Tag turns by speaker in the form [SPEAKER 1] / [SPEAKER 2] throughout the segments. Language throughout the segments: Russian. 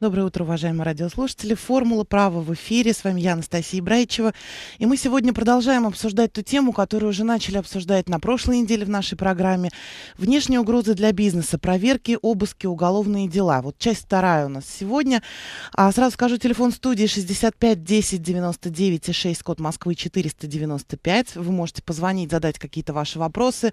[SPEAKER 1] Доброе утро, уважаемые радиослушатели. Формула права в эфире. С вами я, Анастасия Брайчева. И мы сегодня продолжаем обсуждать ту тему, которую уже начали обсуждать на прошлой неделе в нашей программе. Внешние угрозы для бизнеса, проверки, обыски, уголовные дела. Вот часть вторая у нас сегодня. А сразу скажу, телефон студии 65 10 99 и 6, код Москвы 495. Вы можете позвонить, задать какие-то ваши вопросы,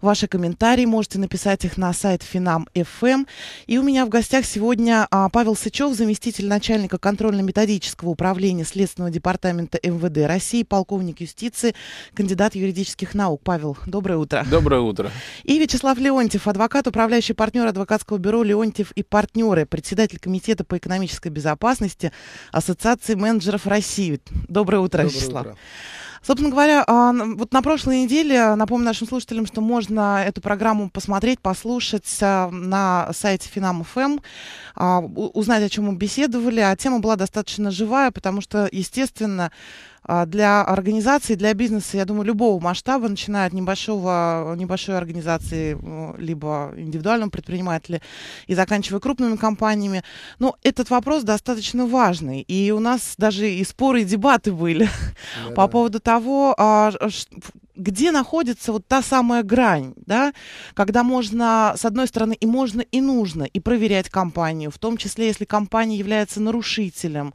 [SPEAKER 1] ваши комментарии. Можете написать их на сайт Финам FM. Эм. И у меня в гостях сегодня а, Павел Сычев, заместитель начальника контрольно-методического управления Следственного департамента МВД России, полковник юстиции, кандидат юридических наук. Павел, доброе утро. Доброе утро. И Вячеслав Леонтьев, адвокат, управляющий партнер адвокатского бюро Леонтьев и партнеры, председатель Комитета по экономической безопасности Ассоциации менеджеров России. Доброе утро, доброе Вячеслав. Утро. Собственно говоря, а, вот на прошлой неделе, напомню нашим слушателям, что можно эту программу посмотреть, послушать а, на сайте Finam.fm, а, узнать, о чем мы беседовали. А тема была достаточно живая, потому что, естественно, а, для организации, для бизнеса, я думаю, любого масштаба, начиная от небольшого, небольшой организации, либо индивидуального предпринимателя и заканчивая крупными компаниями. Но ну, этот вопрос достаточно важный. И у нас даже и споры, и дебаты были да, по поводу того, а, где находится вот та самая грань, да, когда можно, с одной стороны, и можно, и нужно, и проверять компанию, в том числе, если компания является нарушителем,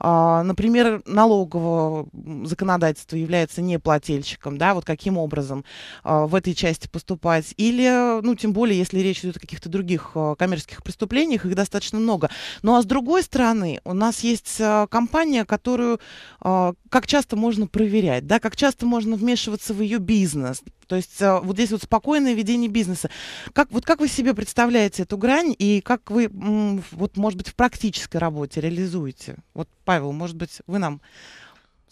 [SPEAKER 1] э, например, налогового законодательства является неплательщиком, да, вот каким образом э, в этой части поступать, или, ну, тем более, если речь идет о каких-то других э, коммерческих преступлениях, их достаточно много. Ну, а с другой стороны, у нас есть э, компания, которую э, как часто можно проверять, да, как часто можно вмешиваться в в ее бизнес. То есть э, вот здесь вот спокойное ведение бизнеса. Как, вот как вы себе представляете эту грань и как вы, вот, может быть, в практической работе реализуете? Вот, Павел, может быть, вы нам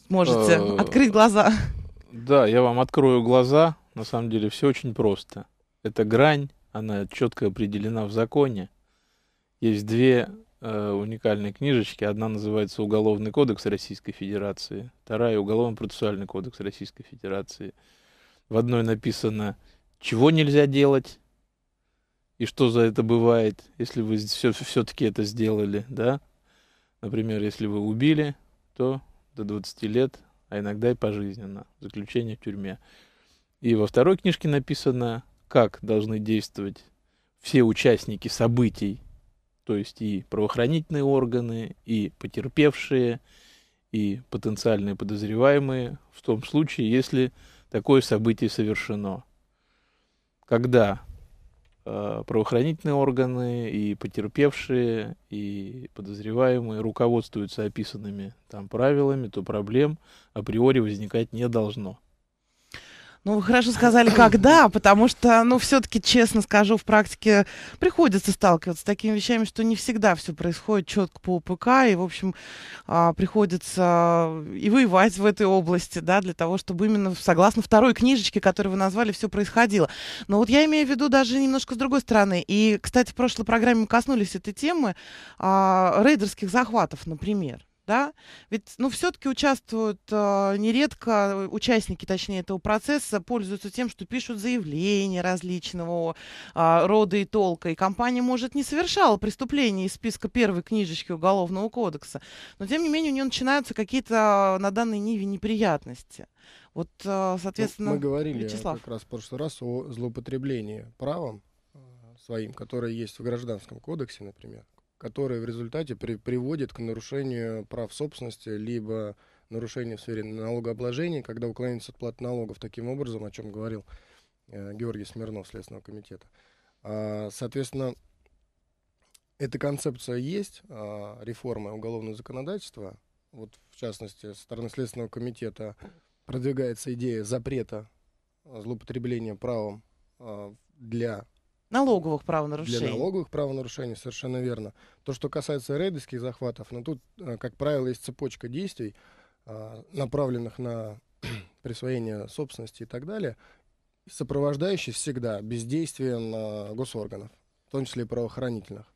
[SPEAKER 1] сможете э, открыть глаза?
[SPEAKER 2] Да, я вам открою глаза. На самом деле все очень просто. Эта грань, она четко определена в законе. Есть две э, уникальные книжечки. Одна называется «Уголовный кодекс Российской Федерации», вторая — «Уголовно-процессуальный кодекс Российской Федерации». В одной написано «Чего нельзя делать?» и что за это бывает, если вы все, все-таки это сделали, да? Например, если вы убили, то до 20 лет, а иногда и пожизненно, заключение в тюрьме. И во второй книжке написано, как должны действовать все участники событий то есть и правоохранительные органы, и потерпевшие, и потенциальные подозреваемые в том случае, если такое событие совершено. Когда э, правоохранительные органы и потерпевшие, и подозреваемые руководствуются описанными там правилами, то проблем априори возникать не должно.
[SPEAKER 1] Ну, вы хорошо сказали, когда, потому что, ну, все-таки, честно скажу, в практике приходится сталкиваться с такими вещами, что не всегда все происходит четко по УПК, и, в общем, а, приходится и воевать в этой области, да, для того, чтобы именно согласно второй книжечке, которую вы назвали, все происходило. Но вот я имею в виду даже немножко с другой стороны. И, кстати, в прошлой программе мы коснулись этой темы а, рейдерских захватов, например да? Ведь, ну, все-таки участвуют э, нередко участники, точнее, этого процесса пользуются тем, что пишут заявления различного э, рода и толка, и компания, может, не совершала преступление из списка первой книжечки Уголовного кодекса, но, тем не менее, у нее начинаются какие-то на данной ниве неприятности. Вот, э, соответственно, ну, Мы говорили Вячеслав. как
[SPEAKER 3] раз в прошлый раз о злоупотреблении правом своим, которое есть в Гражданском кодексе, например которые в результате при, приводит к нарушению прав собственности, либо нарушению в сфере налогообложения, когда уклоняется от платы налогов таким образом, о чем говорил э, Георгий Смирнов Следственного комитета. А, соответственно, эта концепция есть, а, реформы уголовного законодательства, вот в частности, со стороны Следственного комитета продвигается идея запрета злоупотребления правом а, для Налоговых правонарушений. Для налоговых правонарушений, совершенно верно. То, что касается рейдерских захватов, ну тут, э, как правило, есть цепочка действий, а, направленных на присвоение собственности и так далее, сопровождающий всегда бездействием а, госорганов, в том числе и правоохранительных.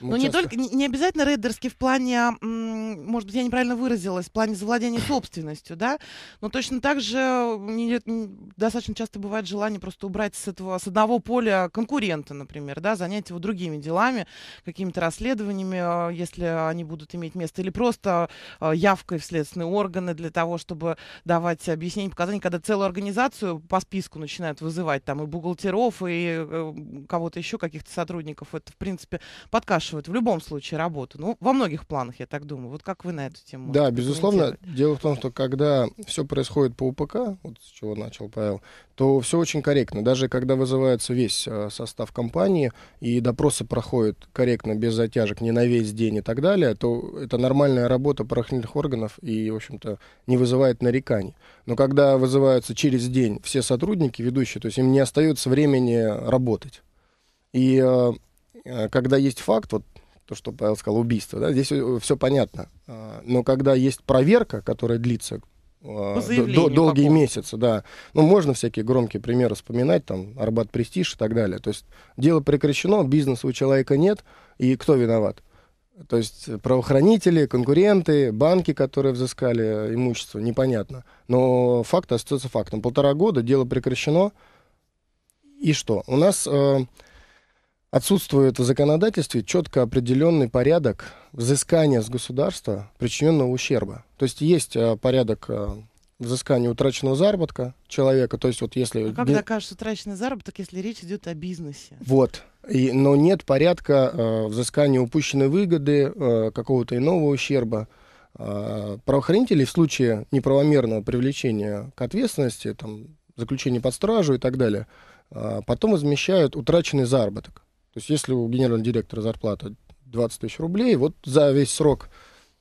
[SPEAKER 3] Ну, Но не только,
[SPEAKER 1] не, обязательно рейдерский в плане, может быть, я неправильно выразилась, в плане завладения собственностью, да? Но точно так же не, не, достаточно часто бывает желание просто убрать с этого, с одного поля конкурента, например, да, занять его другими делами, какими-то расследованиями, э, если они будут иметь место, или просто э, явкой в следственные органы для того, чтобы давать объяснение, показания, когда целую организацию по списку начинают вызывать, там, и бухгалтеров, и э, кого-то еще, каких-то сотрудников, это, в принципе, подкашивает спрашивают в любом случае работу. Ну, во многих планах, я так думаю. Вот как вы на эту тему? Да, безусловно.
[SPEAKER 3] Дело в том, что когда все происходит по УПК, вот с чего начал Павел, то все очень корректно. Даже когда вызывается весь э, состав компании и допросы проходят корректно, без затяжек, не на весь день и так далее, то это нормальная работа правоохранительных органов и, в общем-то, не вызывает нареканий. Но когда вызываются через день все сотрудники, ведущие, то есть им не остается времени работать. И э, Э, когда есть факт, вот то, что Павел сказал, убийство, да, здесь все понятно. Э, но когда есть проверка, которая длится э, до, долгие по месяцы, да. Ну, можно всякие громкие примеры вспоминать, там, Арбат Престиж и так далее. То есть дело прекращено, бизнеса у человека нет, и кто виноват? То есть правоохранители, конкуренты, банки, которые взыскали имущество, непонятно. Но факт остается фактом. Полтора года дело прекращено, и что? У нас э, Отсутствует в законодательстве четко определенный порядок взыскания с государства причиненного ущерба. То есть есть э, порядок э, взыскания утраченного заработка человека. То есть вот если... А как
[SPEAKER 1] докажешь утраченный заработок, если речь идет о бизнесе?
[SPEAKER 3] Вот. И, но нет порядка э, взыскания упущенной выгоды, э, какого-то иного ущерба. Э, правоохранители в случае неправомерного привлечения к ответственности, там, заключения под стражу и так далее, э, потом возмещают утраченный заработок. То есть если у генерального директора зарплата 20 тысяч рублей, вот за весь срок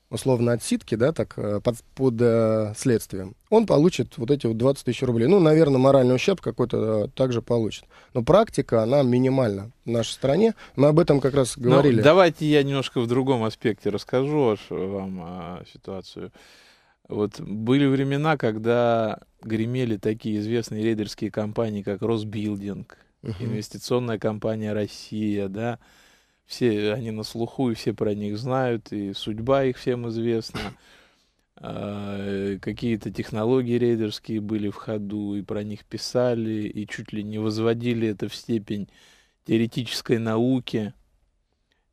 [SPEAKER 3] условно отсидки, да, так, э, под, под э, следствием, он получит вот эти вот 20 тысяч рублей. Ну, наверное, моральный ущерб какой-то э, также получит. Но практика, она минимальна в нашей стране. Мы об этом как раз ну, говорили. Но
[SPEAKER 2] давайте я немножко в другом аспекте расскажу э, вам э, ситуацию. Вот были времена, когда гремели такие известные рейдерские компании, как Росбилдинг, угу. инвестиционная компания Россия, да, все они на слуху и все про них знают, и судьба их всем известна. А, э, какие-то технологии рейдерские были в ходу, и про них писали, и чуть ли не возводили это в степень теоретической науки.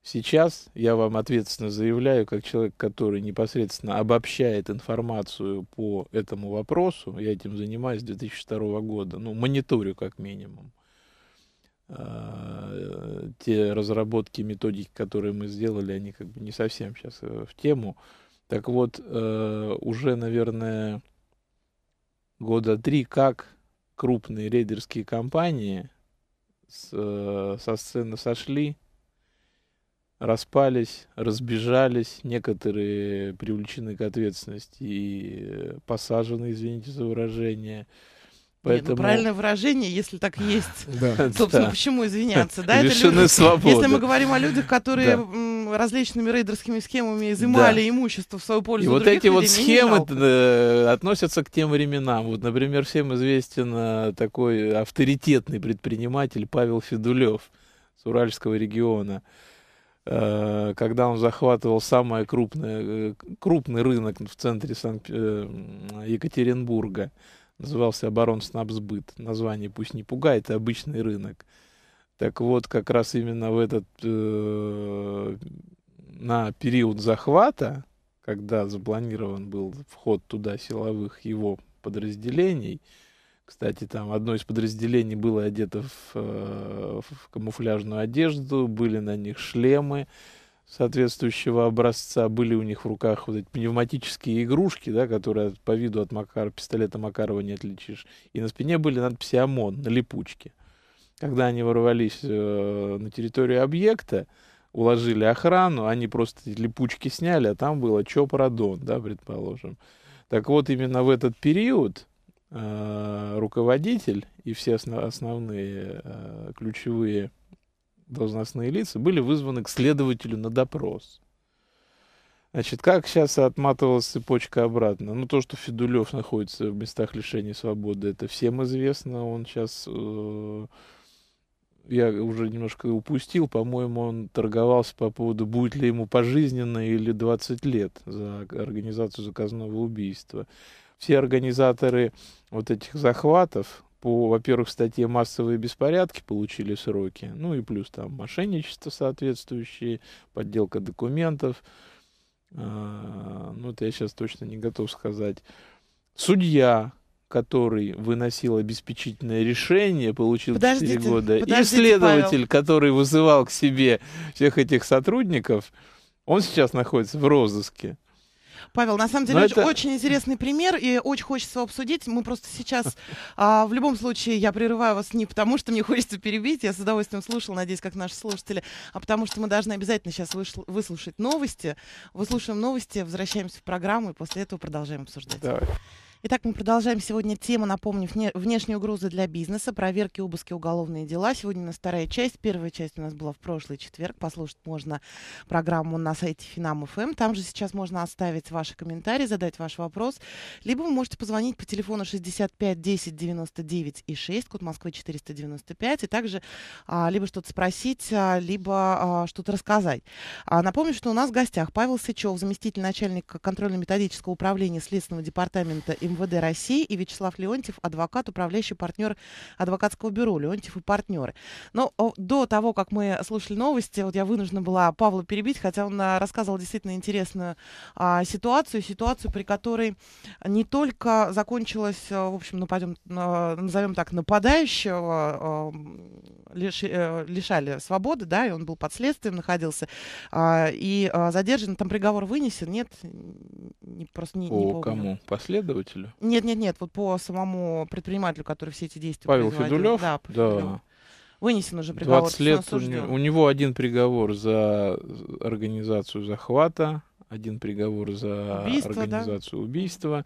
[SPEAKER 2] Сейчас я вам ответственно заявляю, как человек, который непосредственно обобщает информацию по этому вопросу, я этим занимаюсь с 2002 года, ну, мониторю как минимум, Э, те разработки, методики, которые мы сделали, они как бы не совсем сейчас э, в тему. Так вот, э, уже, наверное, года три как крупные рейдерские компании с, со сцены сошли, распались, разбежались, некоторые привлечены к ответственности и посажены, извините за выражение, ну, Поэтому... Нет, ну, правильное
[SPEAKER 1] выражение, если так есть. Да. Собственно, да. почему извиняться? Да, Лишены люди, свободы. Если мы говорим о людях, которые да. различными рейдерскими схемами изымали да. имущество в свою пользу. И вот эти вот схемы
[SPEAKER 2] э, относятся к тем временам. Вот, например, всем известен э, такой авторитетный предприниматель Павел Федулев с Уральского региона э, когда он захватывал самый крупный, крупный рынок в центре Санкт- Екатеринбурга назывался «Оборонснабсбыт». Название пусть не пугает, это а обычный рынок. Так вот, как раз именно в этот, э, на период захвата, когда запланирован был вход туда силовых его подразделений, кстати, там одно из подразделений было одето в, э, в камуфляжную одежду, были на них шлемы, соответствующего образца. Были у них в руках вот эти пневматические игрушки, да, которые по виду от Макар, пистолета Макарова не отличишь. И на спине были надписи ОМОН на липучке. Когда они ворвались э, на территорию объекта, уложили охрану, они просто липучки сняли, а там было "Чопрадон", да, предположим. Так вот, именно в этот период э, руководитель и все основ, основные э, ключевые должностные лица, были вызваны к следователю на допрос. Значит, как сейчас отматывалась цепочка обратно? Ну, то, что Федулев находится в местах лишения свободы, это всем известно. Он сейчас, э, я уже немножко упустил, по-моему, он торговался по поводу, будет ли ему пожизненно или 20 лет за организацию заказного убийства. Все организаторы вот этих захватов, по, во-первых, статье «Массовые беспорядки» получили сроки, ну и плюс там мошенничество соответствующее, подделка документов. А, ну, это я сейчас точно не готов сказать. Судья, который выносил обеспечительное решение, получил подождите, 4 года, и следователь, Павел. который вызывал к себе всех этих сотрудников, он сейчас находится в розыске.
[SPEAKER 1] Павел, на самом деле очень, это... очень интересный пример, и очень хочется обсудить. Мы просто сейчас, а, в любом случае, я прерываю вас не потому, что мне хочется перебить, я с удовольствием слушал, надеюсь, как наши слушатели, а потому что мы должны обязательно сейчас вышл- выслушать новости. Выслушаем новости, возвращаемся в программу, и после этого продолжаем обсуждать. Давай. Итак, мы продолжаем сегодня тему, напомню, внешние угрозы для бизнеса, проверки, обыски, уголовные дела. Сегодня у нас вторая часть. Первая часть у нас была в прошлый четверг. Послушать можно программу на сайте Финам.фм. Там же сейчас можно оставить ваши комментарии, задать ваш вопрос. Либо вы можете позвонить по телефону 65 10 99 и 6, код Москвы 495, и также а, либо что-то спросить, а, либо а, что-то рассказать. А, напомню, что у нас в гостях Павел Сычев, заместитель начальника контрольно-методического управления Следственного департамента МВД МВД России и Вячеслав Леонтьев, адвокат, управляющий партнер адвокатского бюро «Леонтьев и партнеры». Но до того, как мы слушали новости, вот я вынуждена была Павла перебить, хотя он а, рассказывал действительно интересную а, ситуацию, ситуацию, при которой не только закончилась, а, в общем, нападем, а, назовем так, нападающего, лиш, э, лишали свободы, да, и он был под следствием, находился, и задержан, там приговор вынесен, нет, не, просто не, О, не помню. кому?
[SPEAKER 2] Последователю? Федулю?
[SPEAKER 1] Нет, нет, нет, вот по самому предпринимателю, который все эти действия Павел производил. Федулев? Да, по да. Вынесен уже приговор. 20 лет у, не,
[SPEAKER 2] у него один приговор за организацию захвата, один приговор за убийство, организацию да? убийства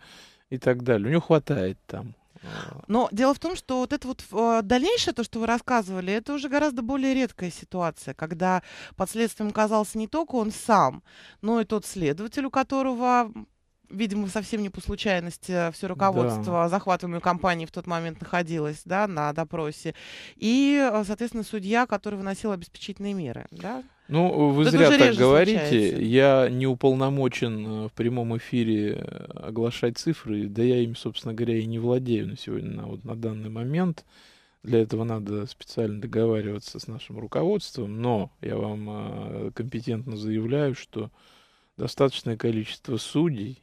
[SPEAKER 2] и так далее. У него хватает там.
[SPEAKER 1] А. Но дело в том, что вот это вот а, дальнейшее, то, что вы рассказывали, это уже гораздо более редкая ситуация, когда под следствием оказался не только он сам, но и тот следователь, у которого видимо, совсем не по случайности э, все руководство да. захватываемой компании в тот момент находилось да, на допросе. И, э, соответственно, судья, который выносил обеспечительные меры. Да? Ну, э, вы да зря так говорите. Случается.
[SPEAKER 2] Я не уполномочен в прямом эфире оглашать цифры, да я им, собственно говоря, и не владею на сегодня, на, вот, на данный момент. Для этого надо специально договариваться с нашим руководством, но я вам компетентно заявляю, что достаточное количество судей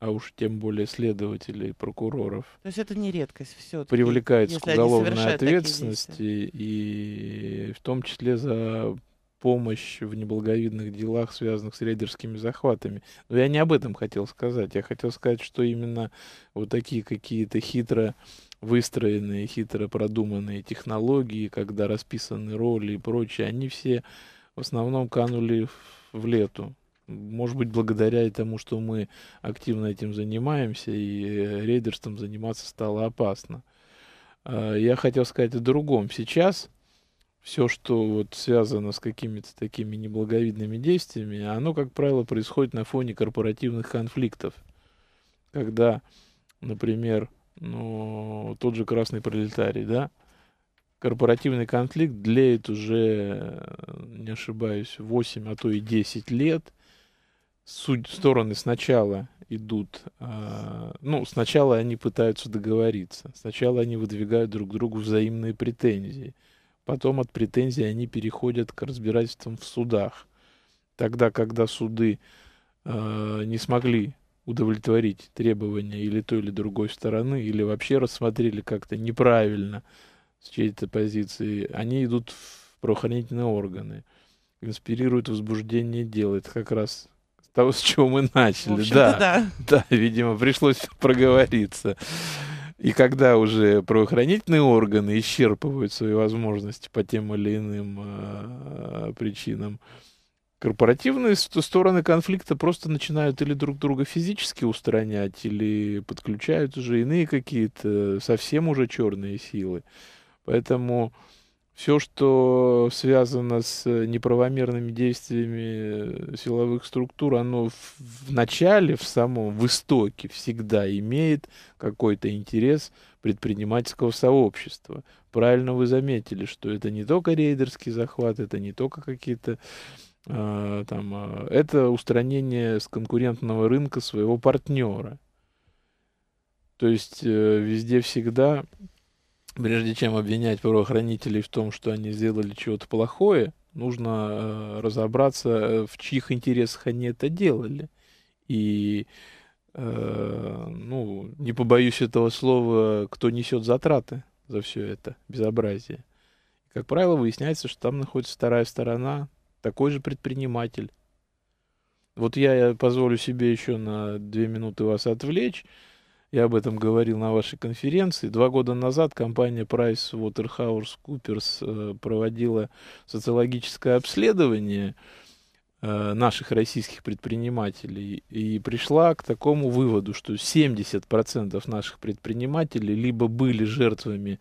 [SPEAKER 2] а уж тем более следователей, прокуроров.
[SPEAKER 1] То есть это не редкость все. Привлекается к уголовной ответственности
[SPEAKER 2] и в том числе за помощь в неблаговидных делах, связанных с рейдерскими захватами. Но я не об этом хотел сказать. Я хотел сказать, что именно вот такие какие-то хитро выстроенные, хитро продуманные технологии, когда расписаны роли и прочее, они все в основном канули в лету может быть, благодаря тому, что мы активно этим занимаемся, и рейдерством заниматься стало опасно. А, я хотел сказать о другом. Сейчас все, что вот связано с какими-то такими неблаговидными действиями, оно, как правило, происходит на фоне корпоративных конфликтов. Когда, например, ну, тот же красный пролетарий, да, корпоративный конфликт длеет уже, не ошибаюсь, 8, а то и 10 лет – суть, стороны сначала идут, э, ну, сначала они пытаются договориться, сначала они выдвигают друг другу взаимные претензии, потом от претензий они переходят к разбирательствам в судах. Тогда, когда суды э, не смогли удовлетворить требования или той, или другой стороны, или вообще рассмотрели как-то неправильно с чьей-то позиции, они идут в правоохранительные органы, инспирируют возбуждение дела. Это как раз того, с чего мы начали. Да, да. да, видимо, пришлось проговориться. И когда уже правоохранительные органы исчерпывают свои возможности по тем или иным э, причинам, корпоративные стороны конфликта просто начинают или друг друга физически устранять, или подключают уже иные какие-то совсем уже черные силы. Поэтому все, что связано с э, неправомерными действиями э, силовых структур, оно в, в начале, в самом, в истоке всегда имеет какой-то интерес предпринимательского сообщества. Правильно вы заметили, что это не только рейдерский захват, это не только какие-то э, там, э, это устранение с конкурентного рынка своего партнера. То есть э, везде всегда прежде чем обвинять правоохранителей в том, что они сделали чего-то плохое, нужно э, разобраться, э, в чьих интересах они это делали. И, э, ну, не побоюсь этого слова, кто несет затраты за все это безобразие. Как правило, выясняется, что там находится вторая сторона, такой же предприниматель. Вот я, я позволю себе еще на две минуты вас отвлечь. Я об этом говорил на вашей конференции. Два года назад компания PricewaterhouseCoopers э, проводила социологическое обследование э, наших российских предпринимателей и пришла к такому выводу, что 70% наших предпринимателей либо были жертвами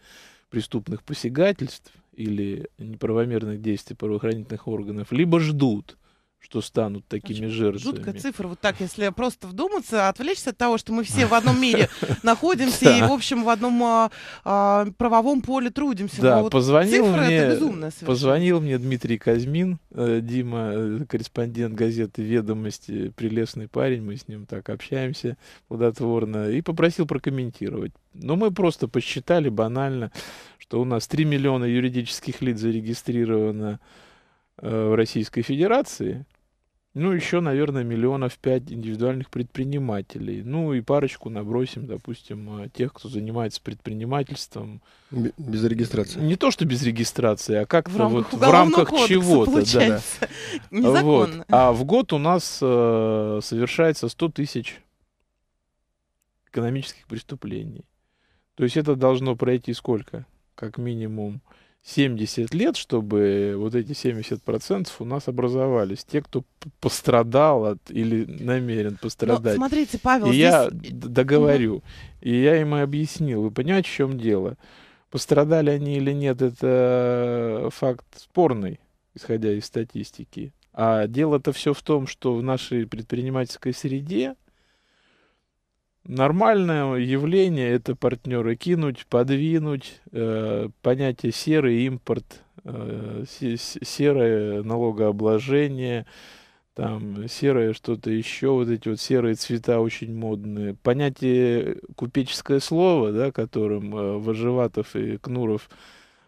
[SPEAKER 2] преступных посягательств или неправомерных действий правоохранительных органов, либо ждут, что станут такими Очень жертвами. Жуткая
[SPEAKER 1] цифра, вот так, если просто вдуматься, отвлечься от того, что мы все в одном мире находимся и, в общем, в одном а, а, правовом поле трудимся. Да, позвонил мне,
[SPEAKER 2] позвонил мне Дмитрий Казьмин, э, Дима, э, корреспондент газеты «Ведомости», прелестный парень, мы с ним так общаемся плодотворно, и попросил прокомментировать. Но мы просто посчитали банально, что у нас 3 миллиона юридических лиц зарегистрировано Э, в Российской Федерации. Ну, еще, наверное, миллионов пять индивидуальных предпринимателей. Ну, и парочку набросим, допустим, э, тех, кто занимается предпринимательством. Без регистрации. Не то, что без регистрации, а как-то в рамках, вот, в рамках чего-то. Да. Вот. А в год у нас э, совершается 100 тысяч экономических преступлений. То есть это должно пройти сколько? Как минимум 70 лет, чтобы вот эти 70% у нас образовались. Те, кто пострадал от или намерен ну, пострадать. Но, смотрите, Павел, и здесь... я договорю. Угу. И я им объяснил. Вы понимаете, в чем дело? Пострадали они или нет, это факт спорный, исходя из статистики. А дело-то все в том, что в нашей предпринимательской среде Нормальное явление – это партнеры кинуть, подвинуть, э, понятие серый импорт, э, серое налогообложение, там серое что-то еще, вот эти вот серые цвета очень модные. Понятие купеческое слово, да, которым э, Вожеватов и Кнуров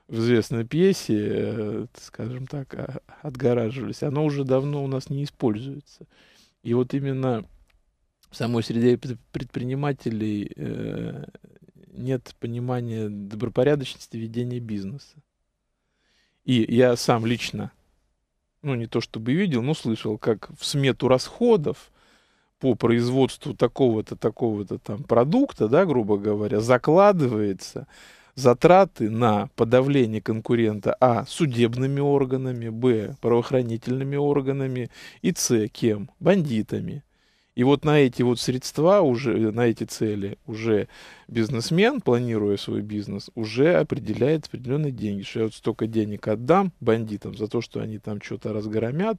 [SPEAKER 2] в известной пьесе, э, скажем так, а, отгораживались, оно уже давно у нас не используется. И вот именно в самой среде предпринимателей э, нет понимания добропорядочности ведения бизнеса. И я сам лично, ну не то чтобы видел, но слышал, как в смету расходов по производству такого-то, такого-то там продукта, да, грубо говоря, закладывается затраты на подавление конкурента А судебными органами, Б правоохранительными органами и С кем? Бандитами. И вот на эти вот средства, уже, на эти цели уже бизнесмен, планируя свой бизнес, уже определяет определенные деньги. Что я вот столько денег отдам бандитам за то, что они там что-то разгромят,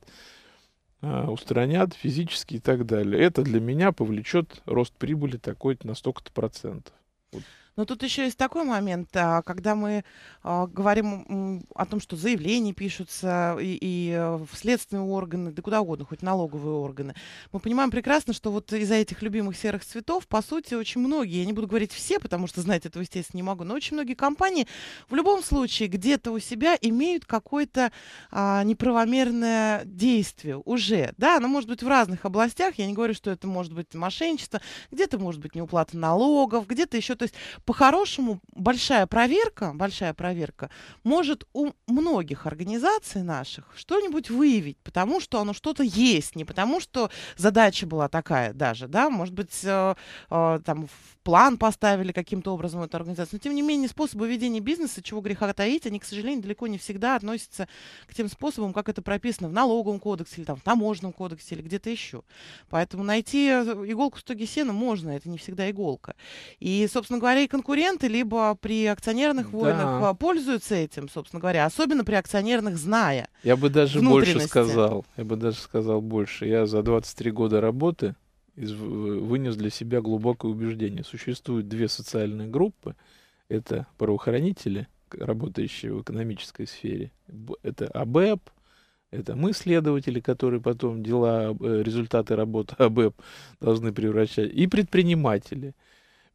[SPEAKER 2] а, устранят физически и так далее. Это для меня повлечет рост прибыли такой на столько-то процентов.
[SPEAKER 1] Вот но тут еще есть такой момент, а, когда мы а, говорим о том, что заявления пишутся и, и э, в следственные органы, да куда угодно, хоть налоговые органы. Мы понимаем прекрасно, что вот из-за этих любимых серых цветов, по сути, очень многие, я не буду говорить все, потому что знать этого, естественно, не могу, но очень многие компании в любом случае где-то у себя имеют какое-то а, неправомерное действие уже. Да, оно может быть в разных областях, я не говорю, что это может быть мошенничество, где-то может быть неуплата налогов, где-то еще. То есть по-хорошему, большая проверка, большая проверка может у многих организаций наших что-нибудь выявить, потому что оно что-то есть, не потому что задача была такая даже, да, может быть, э, э, там в план поставили каким-то образом эту организацию, но тем не менее способы ведения бизнеса, чего греха таить, они, к сожалению, далеко не всегда относятся к тем способам, как это прописано в налоговом кодексе или там в таможенном кодексе или где-то еще. Поэтому найти э, иголку в стоге сена можно, это не всегда иголка. И, собственно говоря, конкуренты, либо при акционерных войнах да. А, пользуются этим, собственно говоря, особенно при акционерных, зная. Я бы даже больше сказал.
[SPEAKER 2] Я бы даже сказал больше. Я за 23 года работы вынес для себя глубокое убеждение. Существуют две социальные группы. Это правоохранители, работающие в экономической сфере. Это АБЭП, это мы, следователи, которые потом дела, э, результаты работы АБЭП должны превращать, и предприниматели –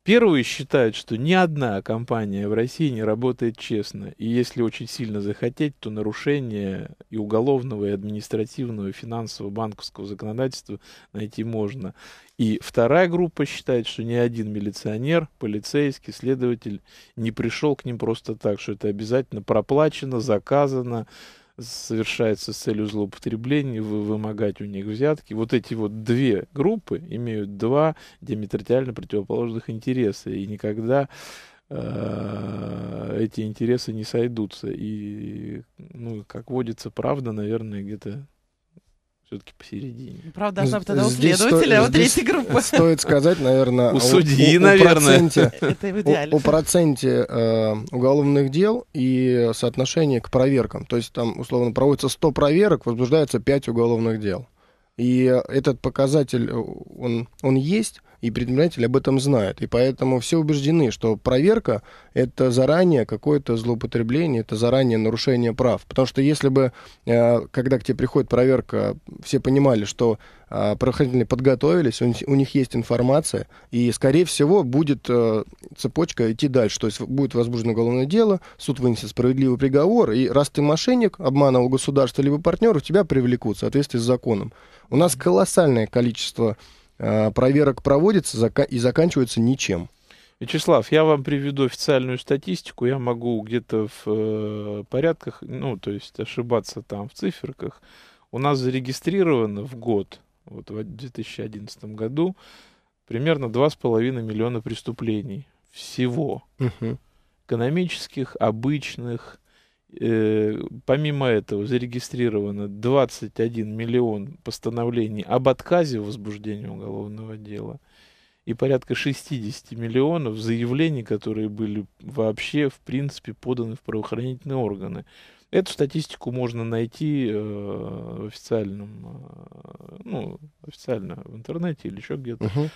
[SPEAKER 2] Первые считают, что ни одна компания в России не работает честно, и если очень сильно захотеть, то нарушение и уголовного, и административного, и финансового, банковского законодательства найти можно. И вторая группа считает, что ни один милиционер, полицейский, следователь не пришел к ним просто так, что это обязательно проплачено, заказано, совершается с целью злоупотребления, вы, вымогать у них взятки. Вот эти вот две группы имеют два диаметрально противоположных интереса, и никогда э, эти интересы не сойдутся. И, ну, как водится, правда, наверное, где-то все-таки посередине. Правда, должна быть тогда у следователя, а у
[SPEAKER 1] третьей группы. Стоит сказать, наверное... У а судьи,
[SPEAKER 3] наверное. Это в проценте э, уголовных дел и соотношение к проверкам. То есть там, условно, проводится 100 проверок, возбуждается 5 уголовных дел. И этот показатель, э, он, он есть, и предприниматель об этом знает. И поэтому все убеждены, что проверка – это заранее какое-то злоупотребление, это заранее нарушение прав. Потому что если бы, э, когда к тебе приходит проверка, все понимали, что э, правоохранители подготовились, у них есть информация, и, скорее всего, будет э, цепочка идти дальше. То есть будет возбуждено уголовное дело, суд вынесет справедливый приговор, и раз ты мошенник, обманывал государство либо партнеров, тебя привлекут в соответствии с законом. У нас колоссальное количество Э, проверок проводится и заканчивается ничем.
[SPEAKER 2] Вячеслав, я вам приведу официальную статистику. Я могу где-то в э, порядках, ну, то есть ошибаться там в циферках. У нас зарегистрировано в год, вот в 2011 году, примерно 2,5 миллиона преступлений всего. Угу. Экономических, обычных, Э, помимо этого зарегистрировано 21 миллион постановлений об отказе в возбуждении уголовного дела и порядка 60 миллионов заявлений, которые были вообще, в принципе, поданы в правоохранительные органы. Эту статистику можно найти э, в официальном, э, ну, официально в интернете или еще где-то. Uh-huh.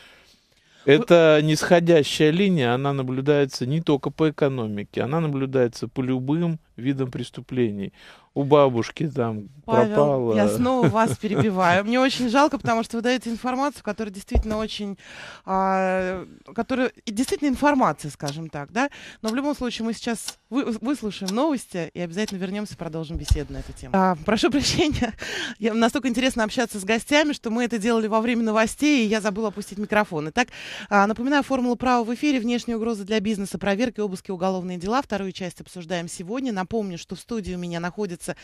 [SPEAKER 2] Это нисходящая линия, она наблюдается не только по экономике, она наблюдается по любым видам преступлений у бабушки там Павел, пропала. Я снова вас перебиваю.
[SPEAKER 1] Мне очень жалко, потому что вы даете информацию, которая действительно очень, а, которая действительно информация, скажем так, да. Но в любом случае мы сейчас вы, выслушаем новости и обязательно вернемся и продолжим беседу на эту тему. А, прошу прощения, я, настолько интересно общаться с гостями, что мы это делали во время новостей, и я забыла опустить микрофон. Итак, а, напоминаю, формулу права в эфире, внешние угрозы для бизнеса, проверки, обыски, уголовные дела. Вторую часть обсуждаем сегодня. Напомню, что в студии у меня находится находятся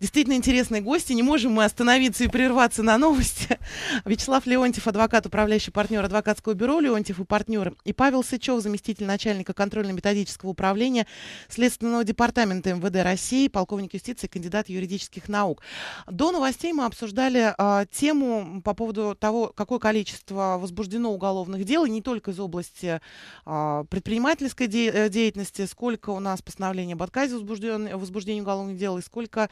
[SPEAKER 1] действительно интересные гости. Не можем мы остановиться и прерваться на новости. Вячеслав Леонтьев, адвокат, управляющий партнер адвокатского бюро Леонтьев и партнеры, и Павел Сычев, заместитель начальника контрольно-методического управления Следственного департамента МВД России, полковник юстиции, кандидат юридических наук. До новостей мы обсуждали э, тему по поводу того, какое количество возбуждено уголовных дел, и не только из области э, предпринимательской де- э, деятельности, сколько у нас постановлений об отказе возбужден, возбуждения уголовных дел и сколько насколько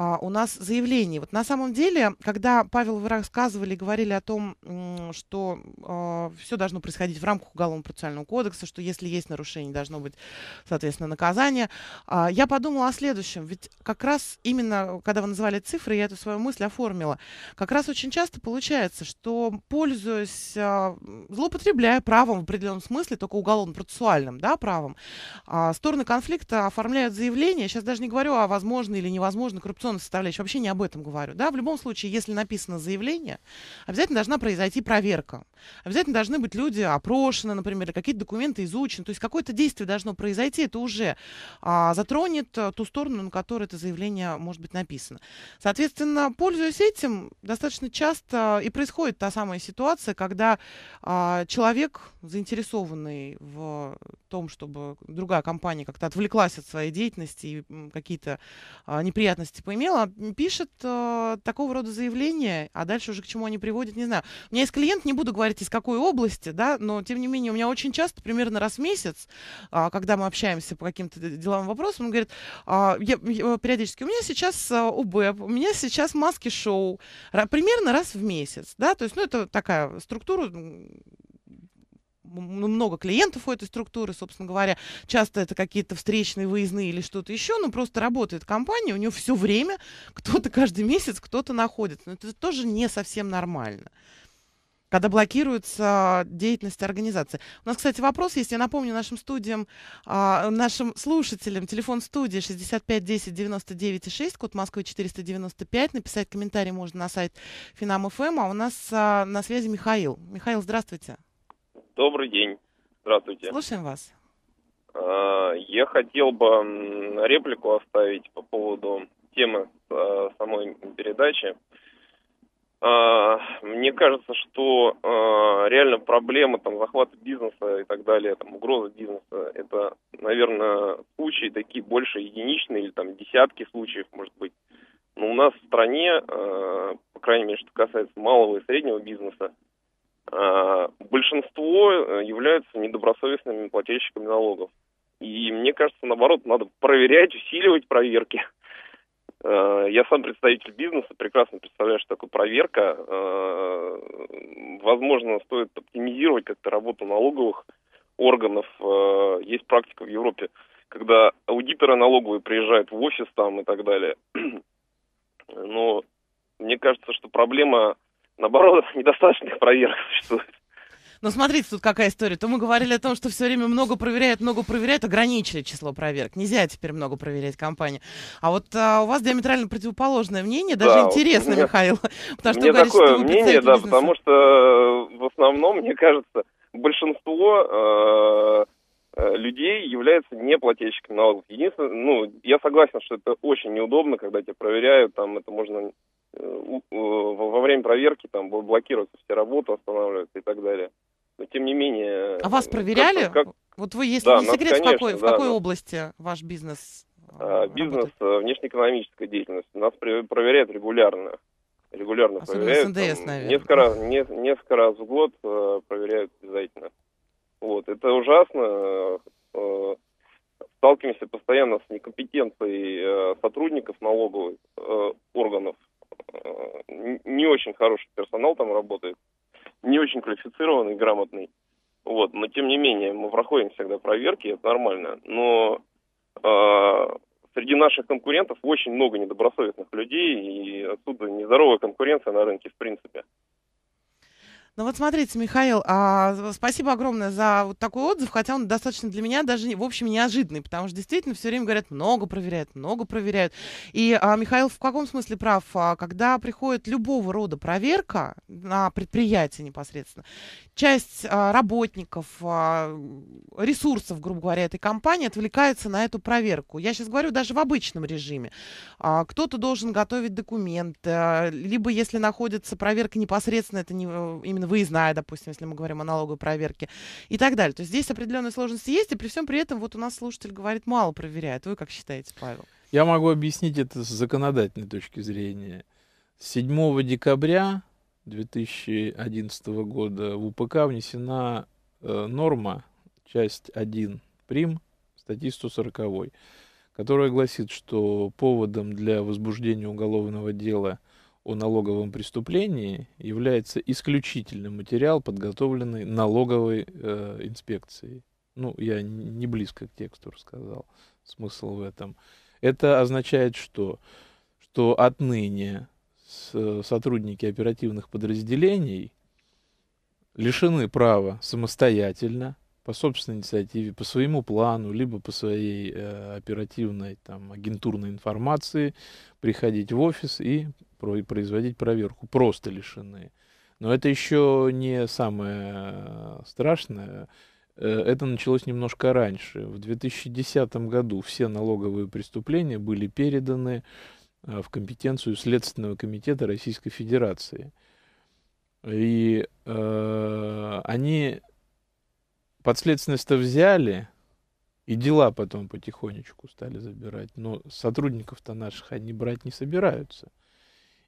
[SPEAKER 1] а, у нас заявлений. Вот на самом деле, когда Павел вы рассказывали говорили о том, что а, все должно происходить в рамках Уголовного процессуального кодекса, что если есть нарушение, должно быть, соответственно, наказание, а, я подумала о следующем. Ведь как раз именно, когда вы называли цифры, я эту свою мысль оформила. Как раз очень часто получается, что пользуясь, злоупотребляя правом в определенном смысле, только уголовно-процессуальным да, правом, стороны конфликта оформляют заявление, сейчас даже не говорю о возможной или невозможной коррупционной организационная составляющая, вообще не об этом говорю. Да? В любом случае, если написано заявление, обязательно должна произойти проверка. Обязательно должны быть люди опрошены, например, какие-то документы изучены. То есть какое-то действие должно произойти, это уже а, затронет э, ту сторону, на которой это заявление может быть написано. Соответственно, пользуясь этим, достаточно часто и происходит та самая ситуация, когда а, человек, заинтересованный в том, чтобы другая компания как-то отвлеклась от своей деятельности и какие-то а, неприятности поимела, имела, пишет э, такого рода заявления, а дальше уже к чему они приводят, не знаю. У меня есть клиент, не буду говорить, из какой области, да, но тем не менее у меня очень часто, примерно раз в месяц, э, когда мы общаемся по каким-то делам вопросам, он говорит, э, я, я, периодически, у меня сейчас э, УБЭП, у меня сейчас маски-шоу, примерно раз в месяц, да, то есть, ну, это такая структура ну, много клиентов у этой структуры, собственно говоря. Часто это какие-то встречные, выездные или что-то еще, но просто работает компания, у нее все время кто-то каждый месяц, кто-то находится. Но это тоже не совсем нормально когда блокируется деятельность организации. У нас, кстати, вопрос есть. Я напомню нашим студиям, а, нашим слушателям, телефон студии 6510996, код Москвы 495. Написать комментарий можно на сайт Финам.ФМ. Эм, а у нас а, на связи Михаил. Михаил, здравствуйте.
[SPEAKER 4] Добрый день. Здравствуйте. Слушаем вас. А, я хотел бы реплику оставить по поводу темы а, самой передачи. А, мне кажется, что реально проблема там, захвата бизнеса и так далее, там, угроза бизнеса, это, наверное, случаи такие больше единичные или там десятки случаев, может быть. Но у нас в стране, по крайней мере, что касается малого и среднего бизнеса, большинство э, являются недобросовестными плательщиками налогов. И мне кажется, наоборот, надо проверять, усиливать проверки. Э, я сам представитель бизнеса, прекрасно представляю, что такое проверка. Э, возможно, стоит оптимизировать как-то работу налоговых органов. Есть практика в Европе, когда аудиторы налоговые приезжают в офис там и так далее. Но мне кажется, что проблема, наоборот, недостаточных проверок существует.
[SPEAKER 1] Но ну, смотрите, тут какая история. То мы говорили о том, что все время много проверяют, много проверяют, ограничили число проверок. Нельзя теперь много проверять компании. А вот а, у вас диаметрально противоположное мнение, даже да, интересно, меня, Михаил. Потому что мне говорите, такое что мнение, да,
[SPEAKER 4] потому что э, в основном, мне кажется, большинство э, э, людей является не неплательщиком налогов. Единственное, ну, я согласен, что это очень неудобно, когда тебя проверяют, там это можно во время проверки там блокируются все работы, останавливаются и так далее. Но тем не менее... А вас проверяли? Как, как...
[SPEAKER 1] Вот вы, если да, не секрет, конечно, в какой, да, в какой да. области ваш бизнес
[SPEAKER 4] э, а, Бизнес, работает? Э, внешнеэкономическая деятельность. Нас проверяют регулярно. Регулярно Особенно проверяют. СНДС, там, наверное. Несколько раз, не, несколько раз в год э, проверяют обязательно. Вот, это ужасно. Сталкиваемся постоянно с некомпетенцией сотрудников налоговых органов. Не очень хороший персонал там работает не очень квалифицированный, грамотный. Вот, но тем не менее, мы проходим всегда проверки, это нормально. Но э, среди наших конкурентов очень много недобросовестных людей, и отсюда нездоровая конкуренция на рынке в принципе.
[SPEAKER 1] Ну вот смотрите, Михаил, а, спасибо огромное за вот такой отзыв, хотя он достаточно для меня даже, в общем, неожиданный, потому что действительно все время говорят, много проверяют, много проверяют. И а, Михаил в каком смысле прав? А, когда приходит любого рода проверка на предприятие непосредственно, часть а, работников, а, ресурсов, грубо говоря, этой компании отвлекается на эту проверку. Я сейчас говорю даже в обычном режиме. А, кто-то должен готовить документы, а, либо если находится проверка непосредственно, это не, э, именно выездная, допустим, если мы говорим о налоговой проверке и так далее. То есть здесь определенные сложности есть, и при всем при этом вот у нас слушатель говорит, мало проверяет. Вы как считаете, Павел?
[SPEAKER 2] Я могу объяснить это с законодательной точки зрения. 7 декабря 2011 года в УПК внесена э, норма, часть 1 прим, статьи 140, которая гласит, что поводом для возбуждения уголовного дела о налоговом преступлении является исключительно материал, подготовленный налоговой э, инспекцией. Ну, я не близко к тексту рассказал. Смысл в этом. Это означает что? Что отныне э, сотрудники оперативных подразделений лишены права самостоятельно по собственной инициативе, по своему плану, либо по своей э, оперативной там, агентурной информации приходить в офис и производить проверку, просто лишены. Но это еще не самое страшное. Э, это началось немножко раньше. В 2010 году все налоговые преступления были переданы э, в компетенцию Следственного комитета Российской Федерации. И э, они подследственность-то взяли, и дела потом потихонечку стали забирать. Но сотрудников-то наших они брать не собираются.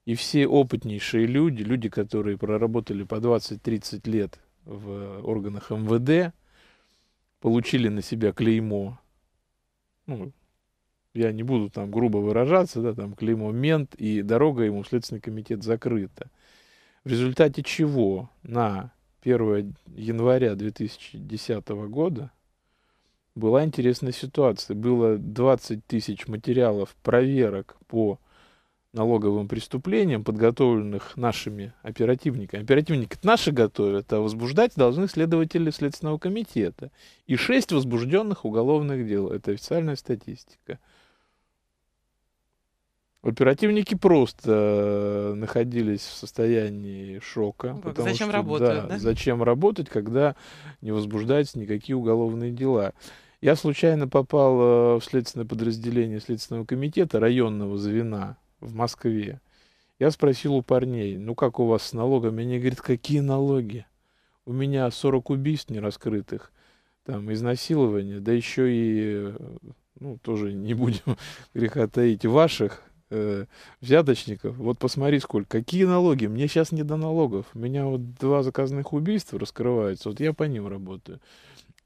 [SPEAKER 2] И все опытнейшие люди, люди, которые проработали по 20-30 лет в органах МВД, получили на себя клеймо. Ну, я не буду там грубо выражаться, да, там клеймо мент, и дорога ему в Следственный комитет закрыта. В результате чего на 1 января 2010 года была интересная ситуация. Было 20 тысяч материалов проверок по налоговым преступлениям, подготовленных нашими оперативниками. Оперативники это наши готовят, а возбуждать должны следователи Следственного комитета. И шесть возбужденных уголовных дел. Это официальная статистика. Оперативники просто э, находились в состоянии шока. Ну, как, потому зачем что, работают, да, да? Зачем работать, когда не возбуждаются никакие уголовные дела? Я случайно попал э, в следственное подразделение Следственного комитета районного звена в Москве. Я спросил у парней, ну как у вас с налогами? Они говорят, какие налоги? У меня 40 убийств нераскрытых, там изнасилования, да еще и, э, ну тоже не будем греха таить, ваших Э, взяточников. Вот посмотри сколько. Какие налоги? Мне сейчас не до налогов. У меня вот два заказных убийства раскрываются. Вот я по ним работаю.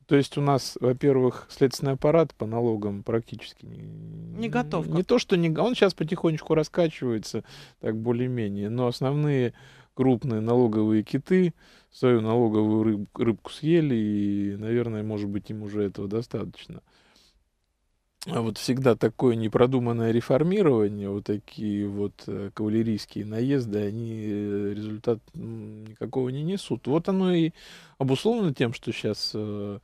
[SPEAKER 2] То есть у нас, во-первых, следственный аппарат по налогам практически не,
[SPEAKER 1] не готов. Не то, что не...
[SPEAKER 2] Он сейчас потихонечку раскачивается, так более-менее. Но основные крупные налоговые киты свою налоговую рыб, рыбку съели, и, наверное, может быть, им уже этого достаточно. А вот всегда такое непродуманное реформирование, вот такие вот э, кавалерийские наезды, они э, результат никакого не несут. Вот оно и обусловлено тем, что сейчас э,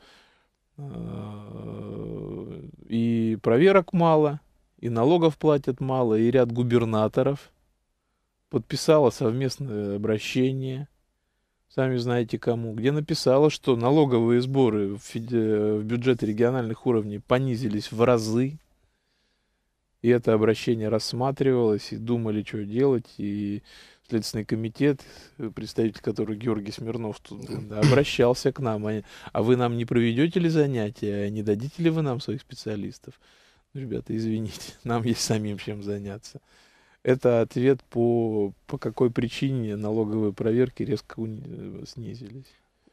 [SPEAKER 2] и проверок мало, и налогов платят мало, и ряд губернаторов подписало совместное обращение – сами знаете кому, где написала, что налоговые сборы в, в бюджеты региональных уровней понизились в разы. И это обращение рассматривалось, и думали, что делать, и Следственный комитет, представитель которого Георгий Смирнов тут обращался к нам. А вы нам не проведете ли занятия? Не дадите ли вы нам своих специалистов? «Ну, ребята, извините, нам есть самим чем заняться. Это ответ по, по какой причине налоговые проверки резко э, снизились.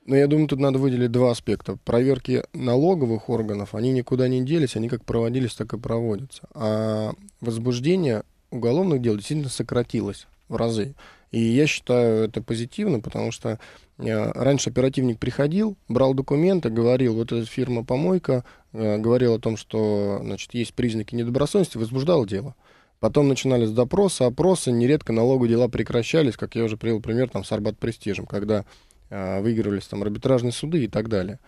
[SPEAKER 3] Но ну, я думаю, тут надо выделить два аспекта. Проверки налоговых органов, они никуда не делись, они как проводились, так и проводятся. А возбуждение уголовных дел действительно сократилось в разы. И я считаю это позитивно, потому что э, раньше оперативник приходил, брал документы, говорил, вот эта фирма помойка, э, говорил о том, что значит, есть признаки недобросовестности, возбуждал дело. Потом начинались допросы, опросы, нередко налоговые дела прекращались, как я уже привел пример там, с Арбат Престижем, когда э, выигрывались там арбитражные суды и так далее.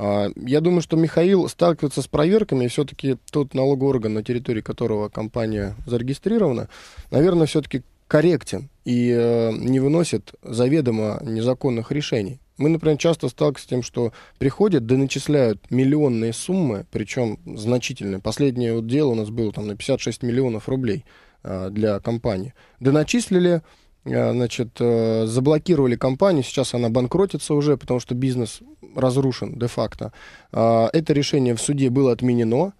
[SPEAKER 3] Э, я думаю, что Михаил сталкивается с проверками, и все-таки тот налоговый орган, на территории которого компания зарегистрирована, наверное, все-таки корректен и э, не выносит заведомо незаконных решений. Мы, например, часто сталкиваемся с тем, что приходят, да начисляют миллионные суммы, причем значительные. Последнее вот дело у нас было там на 56 миллионов рублей а, для компании. Да начислили, а, значит, а, заблокировали компанию, сейчас она банкротится уже, потому что бизнес разрушен де-факто. А, это решение в суде было отменено.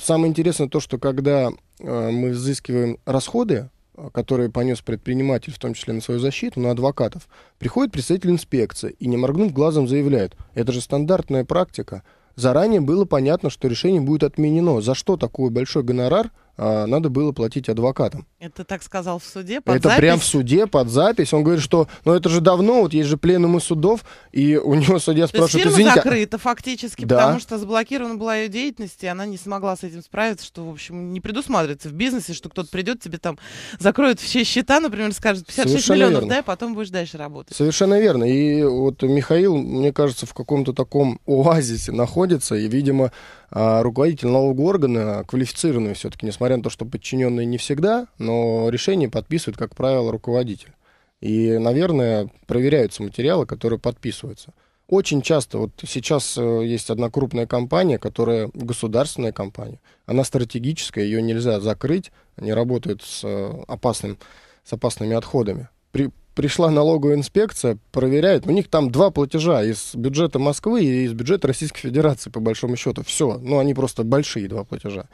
[SPEAKER 3] Самое интересное то, что когда э, мы взыскиваем расходы которые понес предприниматель, в том числе на свою защиту, на адвокатов, приходит представитель инспекции и, не моргнув глазом, заявляет, это же стандартная практика. Заранее было понятно, что решение будет отменено. За что такой большой гонорар – а, надо было платить адвокатам.
[SPEAKER 1] Это так сказал в суде под Это запись? прям в
[SPEAKER 3] суде под запись. Он говорит, что, ну это же давно, вот есть же пленумы судов, и у него судья То спрашивает, есть фирма а закрыта
[SPEAKER 1] фактически, да. потому что заблокирована была ее деятельность, и она не смогла с этим справиться, что, в общем, не предусматривается в бизнесе, что кто-то придет, тебе там закроет все счета, например, скажет 56 Совершенно миллионов, верно. да, и потом будешь дальше работать.
[SPEAKER 3] Совершенно верно. И вот Михаил, мне кажется, в каком-то таком оазисе находится, и, видимо, а руководитель налогового органа квалифицированный все-таки, несмотря на то, что подчиненные не всегда, но решение подписывает, как правило, руководитель. И, наверное, проверяются материалы, которые подписываются. Очень часто, вот сейчас э, есть одна крупная компания, которая государственная компания, она стратегическая, ее нельзя закрыть, они работают с, э, опасным, с опасными отходами. При, пришла налоговая инспекция, проверяет. У них там два платежа из бюджета Москвы и из бюджета Российской Федерации, по большому счету. Все. Ну, они просто большие два платежа.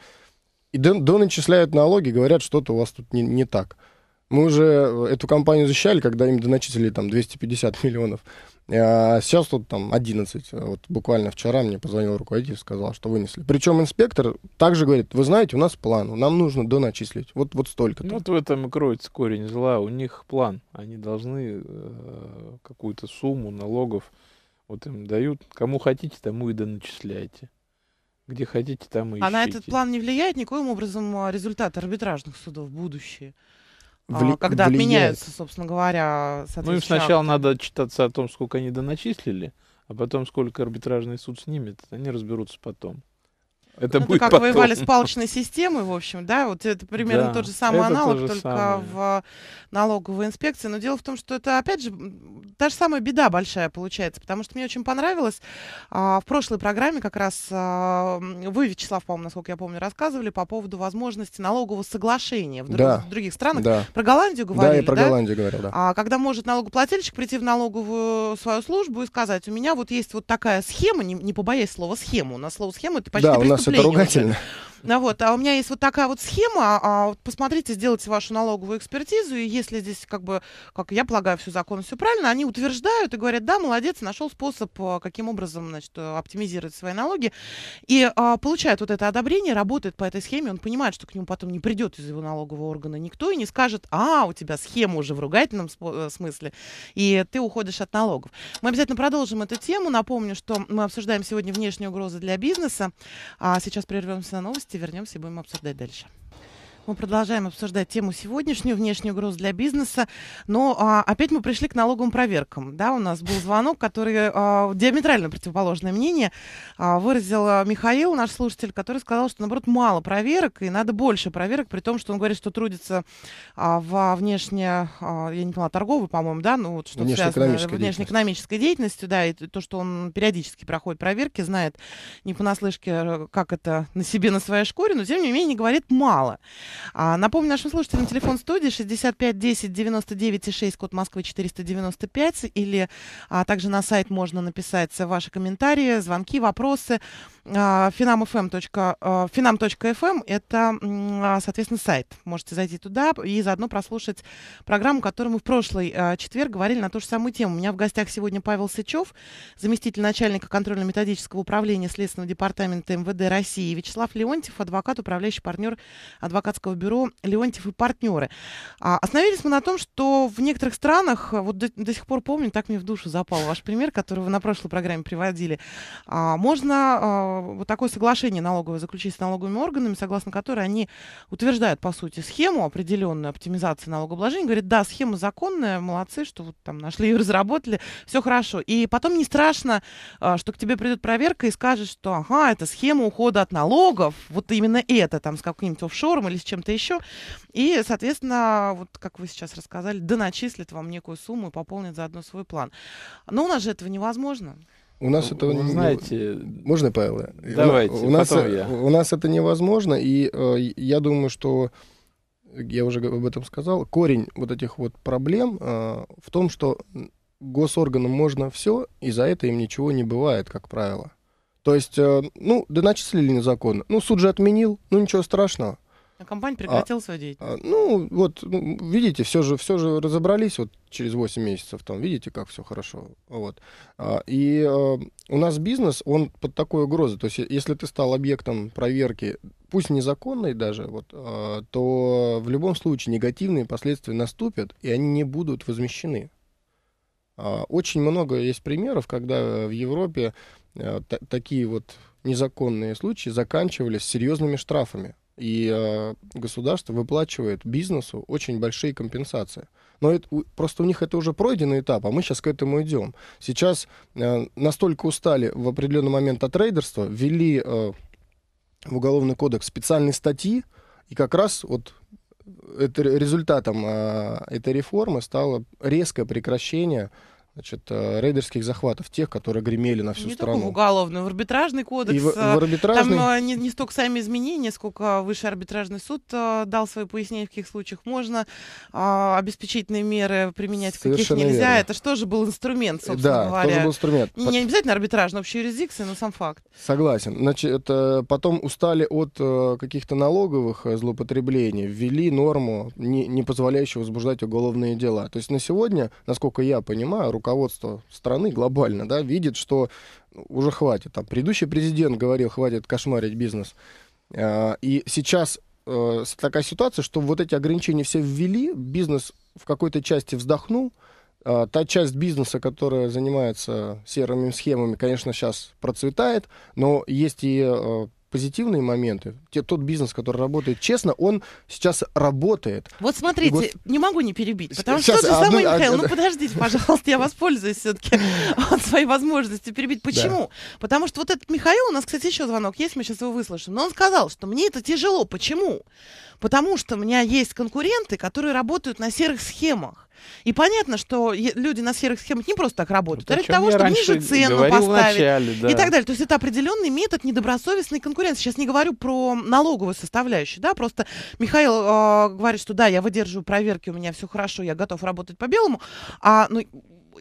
[SPEAKER 3] И доначисляют налоги, говорят, что-то у вас тут не, не так. Мы уже э, эту компанию защищали, когда им доначислили там 250 миллионов а, Сейчас тут там 11. Э, вот буквально вчера мне позвонил руководитель, сказал, что вынесли. Причем инспектор также говорит, вы знаете, у нас план, нам нужно доначислить. Вот, вот столько. -то.
[SPEAKER 2] Ну, вот в этом и кроется корень зла. У них план. Они должны э, какую-то сумму налогов вот им дают. Кому хотите, тому и доначисляйте. Где хотите, там и ищите. А на этот
[SPEAKER 1] план не влияет никоим образом а, результат арбитражных судов в будущее? А, вли... Когда влияет. отменяются, собственно говоря, Ну, им сначала акты.
[SPEAKER 2] надо отчитаться о том, сколько они доначислили, а потом сколько арбитражный суд снимет. Они разберутся потом. Это ну, будет как потом. воевали с палочной
[SPEAKER 1] системой, в общем, да, вот это примерно да, тот же самый аналог, же только самое. в э, налоговой инспекции. Но дело в том, что это, опять же, та же самая беда большая получается, потому что мне очень понравилось, а, в прошлой программе как раз а, вы, Вячеслав, по-моему, насколько я помню, рассказывали по поводу возможности налогового соглашения в, друг, да. в других странах. Да. Про Голландию говорили, да? и про да? Голландию говорил, да. А, когда может налогоплательщик прийти в налоговую свою службу и сказать, у меня вот есть вот такая схема, не, не побоясь слова "схему", на слово "схему" это почти да, нас это ругательно. Ну, вот, а у меня есть вот такая вот схема. А, а, вот посмотрите, сделайте вашу налоговую экспертизу, и если здесь, как бы, как я полагаю, все законно, все правильно, они утверждают и говорят, да, молодец, нашел способ, а, каким образом, значит, оптимизировать свои налоги. И а, получает вот это одобрение, работает по этой схеме, он понимает, что к нему потом не придет из его налогового органа никто и не скажет, а, у тебя схема уже в ругательном э, смысле, и ты уходишь от налогов. Мы обязательно продолжим эту тему. Напомню, что мы обсуждаем сегодня внешние угрозы для бизнеса. А сейчас прервемся на новости новости, вернемся и будем обсуждать дальше. Мы продолжаем обсуждать тему сегодняшнюю, внешнюю угрозу для бизнеса. Но а, опять мы пришли к налоговым проверкам. Да, у нас был звонок, который а, диаметрально противоположное мнение а, выразил а, Михаил, наш слушатель, который сказал, что, наоборот, мало проверок и надо больше проверок, при том, что он говорит, что трудится а, во внешне, а, я не поняла, торговой, по-моему, да, ну вот что связано с внешнеэкономической деятельностью, да, и то, что он периодически проходит проверки, знает не понаслышке, э, как это на себе, на своей шкуре, но, тем не менее, говорит мало. А, напомню нашим слушателям, телефон студии 65 10 99 и 6, код Москвы 495, или а, также на сайт можно написать ваши комментарии, звонки, вопросы. finam.fm а, эм а, эм – это, а, соответственно, сайт. Можете зайти туда и заодно прослушать программу, которую мы в прошлый четверг говорили на ту же самую тему. У меня в гостях сегодня Павел Сычев, заместитель начальника контрольно-методического управления Следственного департамента МВД России, и Вячеслав Леонтьев, адвокат, управляющий партнер адвокатского консульского бюро «Леонтьев и партнеры». А, остановились мы на том, что в некоторых странах, а, вот до, до сих пор помню, так мне в душу запал ваш пример, который вы на прошлой программе приводили, а, можно а, вот такое соглашение налоговое заключить с налоговыми органами, согласно которой они утверждают, по сути, схему определенную оптимизации налогообложения, говорят, да, схема законная, молодцы, что вот там нашли и разработали, все хорошо. И потом не страшно, а, что к тебе придет проверка и скажет, что ага, это схема ухода от налогов, вот именно это, там, с каким-нибудь офшором или с чем-то еще. И, соответственно, вот как вы сейчас рассказали, доначислят вам некую сумму и пополнят заодно свой план. Но у нас же этого невозможно. У нас этого, Вы знаете.
[SPEAKER 3] Можно, Павел? Давайте. У, у нас я. у нас это невозможно, и э, я думаю, что я уже об этом сказал. Корень вот этих вот проблем э, в том, что госорганам можно все, и за это им ничего не бывает, как правило. То есть, э, ну, да начислили незаконно. Ну, суд же отменил, ну ничего страшного.
[SPEAKER 1] А компания а, прекратила а, свою деятельность.
[SPEAKER 3] А, ну, вот, ну, видите, все же, все же разобрались вот через 8 месяцев, там, видите, как все хорошо. Вот. А, и а, у нас бизнес, он под такой угрозой. То есть, если ты стал объектом проверки, пусть незаконной даже, вот, а, то в любом случае негативные последствия наступят, и они не будут возмещены. А, очень много есть примеров, когда в Европе а, такие вот незаконные случаи заканчивались серьезными штрафами и э, государство выплачивает бизнесу очень большие компенсации. Но это, у, просто у них это уже пройденный этап, а мы сейчас к этому идем. Сейчас э, настолько устали в определенный момент от трейдерства, ввели э, в Уголовный кодекс специальные статьи, и как раз вот это, результатом э, этой реформы стало резкое прекращение значит, э, рейдерских захватов, тех, которые гремели на всю не страну. Не
[SPEAKER 1] уголовно, в арбитражный кодекс. И в, в э, арбитражный... Там э, не, не столько сами изменения, сколько высший арбитражный суд дал свои пояснения, в каких случаях можно а, обеспечительные меры применять, в каких Совершенно нельзя. Верно. Это же тоже был инструмент, собственно да, говоря. Да, тоже был
[SPEAKER 3] инструмент. Не, не
[SPEAKER 1] обязательно арбитражный, общая юрисдикция, но сам факт.
[SPEAKER 3] Согласен. Значит, потом устали от каких-то налоговых злоупотреблений, ввели норму, не, не позволяющую возбуждать уголовные дела. То есть на сегодня, насколько я понимаю, руководство страны глобально, да, видит, что уже хватит. Там предыдущий президент говорил, хватит кошмарить бизнес. А, и сейчас э, такая ситуация, что вот эти ограничения все ввели, бизнес в какой-то части вздохнул, а, та часть бизнеса, которая занимается серыми схемами, конечно, сейчас процветает, но есть и э, позитивные моменты. Те, тот бизнес, который работает честно, он сейчас работает.
[SPEAKER 1] Вот смотрите, гос... не могу не перебить, потому сейчас, что тот же самый Михаил, одну... ну подождите, пожалуйста, я воспользуюсь все-таки своей возможностью перебить. Почему? Потому что вот этот Михаил, у нас, кстати, еще звонок есть, мы сейчас его выслушаем, но он сказал, что мне это тяжело. Почему? Потому что у меня есть конкуренты, которые работают на серых схемах. И понятно, что люди на серых схемах не просто так работают, а ради того, чтобы ниже цену поставить вначале, да. и так далее. То есть это определенный метод недобросовестной конкуренции. Сейчас не говорю про налоговую составляющую, да, просто Михаил э, говорит, что да, я выдерживаю проверки, у меня все хорошо, я готов работать по белому, а ну,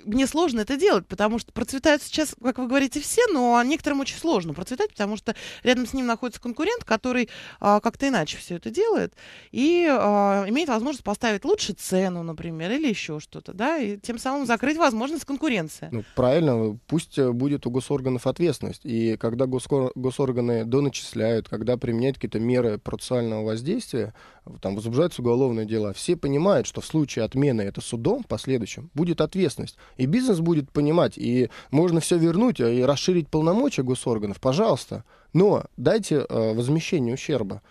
[SPEAKER 1] мне сложно это делать, потому что процветают сейчас, как вы говорите, все, но некоторым очень сложно процветать, потому что рядом с ним находится конкурент, который а, как-то иначе все это делает и а, имеет возможность поставить лучше цену, например, или еще что-то, да, и тем самым закрыть возможность конкуренции. Ну,
[SPEAKER 3] правильно, пусть э, будет у госорганов ответственность, и когда госор- госорганы доначисляют, когда применяют какие-то меры процессуального воздействия, там возбуждаются уголовные дела, все понимают, что в случае отмены это судом последующем будет ответственность. И бизнес будет понимать, и можно все вернуть, э, и расширить полномочия госорганов, пожалуйста. Но дайте э, возмещение ущерба,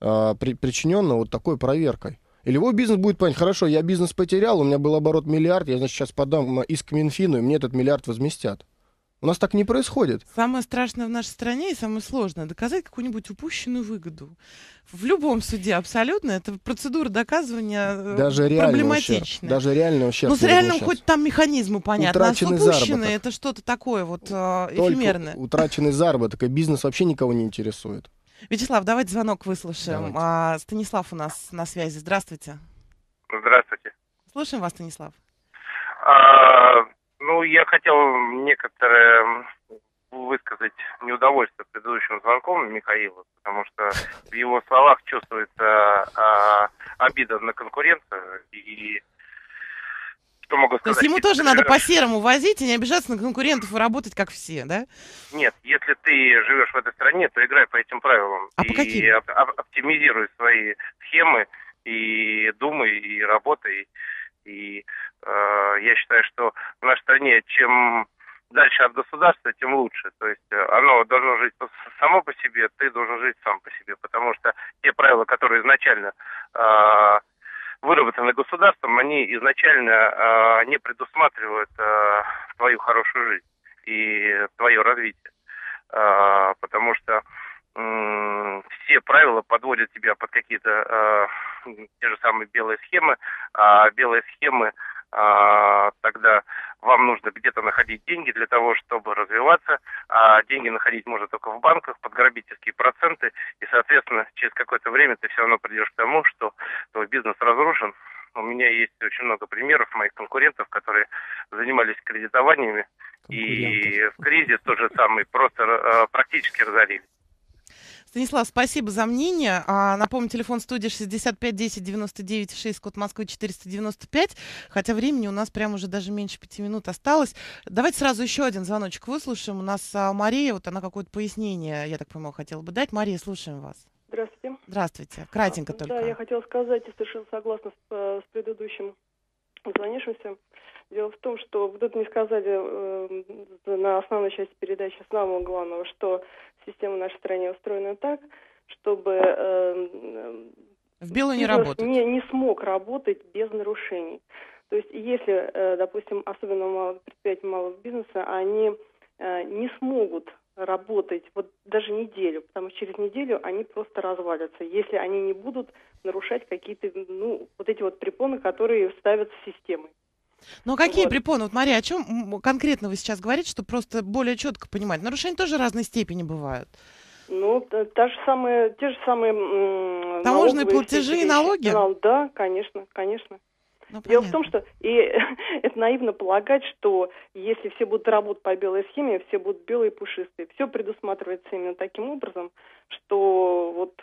[SPEAKER 3] э, при, причиненного вот такой проверкой. Или его бизнес будет понять, хорошо, я бизнес потерял, у меня был оборот миллиард, я, значит, сейчас подам э, иск Минфину, и мне этот миллиард возместят. У нас так не происходит.
[SPEAKER 1] Самое страшное в нашей стране и самое сложное доказать какую-нибудь упущенную выгоду. В любом суде абсолютно это процедура доказывания э, даже проблематичная. Ущерб,
[SPEAKER 3] даже реальный ущерб. Ну, с реальным сейчас. хоть
[SPEAKER 1] там механизмы понятно. А утраченный а упущенный это что-то такое вот э, эфемерное.
[SPEAKER 3] утраченный заработок, и бизнес вообще никого не интересует.
[SPEAKER 1] Вячеслав, давайте звонок выслушаем. Давайте. А, Станислав у нас на связи. Здравствуйте.
[SPEAKER 5] Здравствуйте.
[SPEAKER 1] Слушаем вас, Станислав.
[SPEAKER 5] А, ну, я хотел некоторые высказать неудовольствие предыдущим звонком Михаила, потому что в его словах чувствуется а, обида на конкурента. и
[SPEAKER 1] что могу сказать. То есть ему если тоже ты... надо по-серому возить и не обижаться на конкурентов и работать как все, да?
[SPEAKER 5] Нет, если ты живешь в этой стране, то играй по этим правилам. А и по каким? Оп- оптимизируй свои схемы и думай, и работай, и Э, я считаю, что в нашей стране чем дальше от государства, тем лучше. То есть э, оно должно жить само по себе, ты должен жить сам по себе, потому что те правила, которые изначально э, выработаны государством, они изначально не предусматривают твою хорошую жизнь и твое развитие, потому что все правила подводят тебя под какие-то э, те же самые белые схемы, а белые схемы э, а, тогда вам нужно где-то находить деньги для того, чтобы развиваться, а деньги находить можно только в банках под грабительские проценты, и, соответственно, через какое-то время ты все равно придешь к тому, что твой бизнес разрушен. У меня есть очень много примеров моих конкурентов, которые занимались кредитованиями и в кризис тот же самый, просто э, практически разорили.
[SPEAKER 1] Станислав, спасибо за мнение. А, напомню, телефон студии 65 10 99 6, код Москвы 495. Хотя времени у нас прямо уже даже меньше пяти минут осталось. Давайте сразу еще один звоночек выслушаем. У нас а, Мария, вот она какое-то пояснение, я так понимаю, хотела бы дать. Мария, слушаем вас. Здравствуйте. Здравствуйте. Кратенько а, только. Да, я
[SPEAKER 6] хотела сказать, я совершенно согласна с, э, с предыдущим звонившимся. Дело в том, что вы тут не сказали э, на основной части передачи самого главного, что система в нашей стране устроена так, чтобы э, в белую не Не, не смог работать без нарушений. То есть если, э, допустим, особенно малых предприятий малого бизнеса, они э, не смогут работать вот даже неделю, потому что через неделю они просто развалятся, если они не будут нарушать какие-то, ну, вот эти вот препоны, которые ставятся системой.
[SPEAKER 1] Но ну, а ну какие вот. препоны? Вот, Мария, о чем конкретно вы сейчас говорите, чтобы просто более четко понимать? Нарушения тоже разной степени бывают.
[SPEAKER 6] Ну, та, та же самая, те же самые... Таможенные платежи и налоги? да, конечно, конечно. Ну, Дело в том, что и это наивно полагать, что если все будут работать по белой схеме, все будут белые и пушистые. Все предусматривается именно таким образом, что вот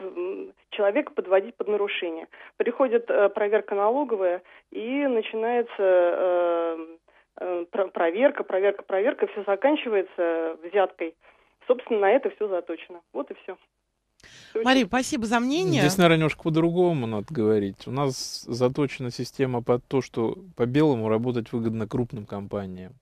[SPEAKER 6] человека подводить под нарушение. Приходит э, проверка налоговая и начинается эм, э, проверка, проверка, проверка, все заканчивается взяткой. Собственно, на это все заточено. Вот и все. Мария,
[SPEAKER 1] спасибо за мнение. Здесь, наверное,
[SPEAKER 2] немножко по-другому надо говорить. У нас заточена система под то, что по белому работать выгодно крупным компаниям.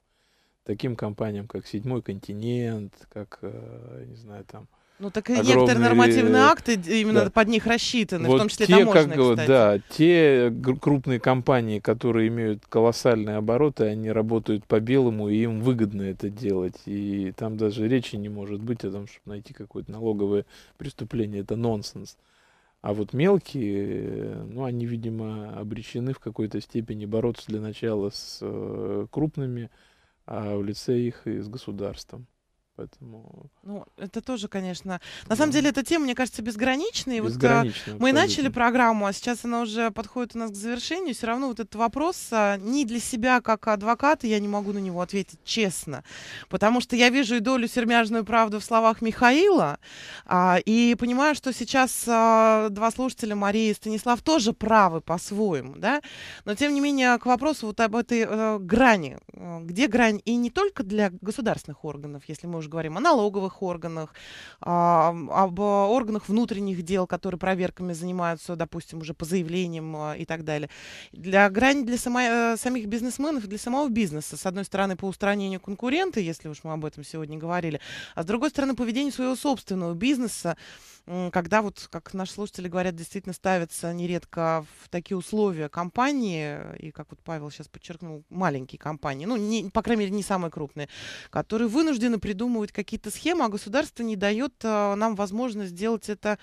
[SPEAKER 2] Таким компаниям, как «Седьмой континент», как, э, не знаю, там, ну так и огромные... некоторые нормативные э, акты именно да. под них рассчитаны, вот в том числе те, таможенные, как, кстати. Да, те крупные компании, которые имеют колоссальные обороты, они работают по белому, и им выгодно это делать. И там даже речи не может быть о том, чтобы найти какое-то налоговое преступление. Это нонсенс. А вот мелкие, э, ну, они, видимо, обречены в какой-то степени бороться для начала с э, крупными, а в лице их и с государством. Поэтому...
[SPEAKER 1] Ну, это тоже, конечно... На да. самом деле, эта тема, мне кажется, безграничная. А, безграничная вот мы абсолютно. начали программу, а сейчас она уже подходит у нас к завершению. Все равно вот этот вопрос а, не для себя, как адвоката, я не могу на него ответить честно. Потому что я вижу и долю сермяжную правду в словах Михаила, а, и понимаю, что сейчас а, два слушателя, Мария и Станислав, тоже правы по-своему, да? Но, тем не менее, к вопросу вот об этой э, грани. Э, где грань? И не только для государственных органов, если мы уже уже говорим о налоговых органах, об органах внутренних дел, которые проверками занимаются, допустим, уже по заявлениям а, и так далее. Для грани для сама, э, самих бизнесменов и для самого бизнеса, с одной стороны, по устранению конкурента, если уж мы об этом сегодня говорили, а с другой стороны, поведение своего собственного бизнеса, когда вот, как наши слушатели говорят, действительно ставятся нередко в такие условия компании, и как вот Павел сейчас подчеркнул, маленькие компании, ну, не, по крайней мере, не самые крупные, которые вынуждены придумывать какие-то схемы, а государство не дает а, нам возможность сделать это,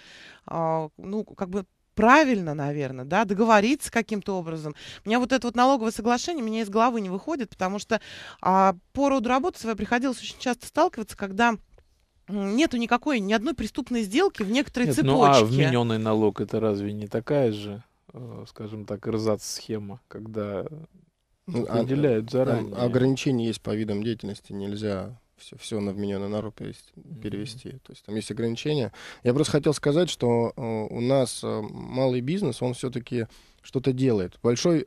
[SPEAKER 1] а, ну, как бы правильно, наверное, да, договориться каким-то образом. У меня вот это вот налоговое соглашение меня из головы не выходит, потому что а, по роду работы своей приходилось очень часто сталкиваться, когда нету никакой, ни одной преступной сделки в некоторой Нет, цепочке. Ну а вмененный
[SPEAKER 2] налог это разве не такая же, э,
[SPEAKER 3] скажем так, рзац-схема, когда ну, а, определяют заранее? Ограничения есть по видам деятельности, нельзя все, все на вмененный народ э, перевести. Mm-hmm. То есть там есть ограничения. Я просто хотел сказать, что э, у нас малый бизнес, он все-таки что-то делает. Большой